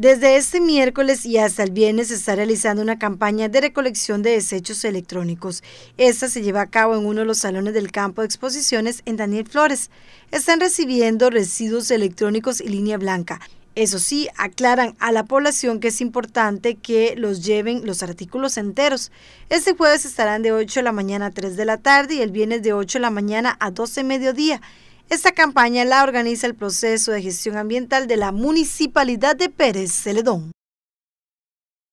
Desde este miércoles y hasta el viernes se está realizando una campaña de recolección de desechos electrónicos. Esta se lleva a cabo en uno de los salones del campo de exposiciones en Daniel Flores. Están recibiendo residuos electrónicos y línea blanca. Eso sí, aclaran a la población que es importante que los lleven los artículos enteros. Este jueves estarán de 8 de la mañana a 3 de la tarde y el viernes de 8 de la mañana a 12 de mediodía. Esta campaña la organiza el proceso de gestión ambiental de la Municipalidad de Pérez Celedón.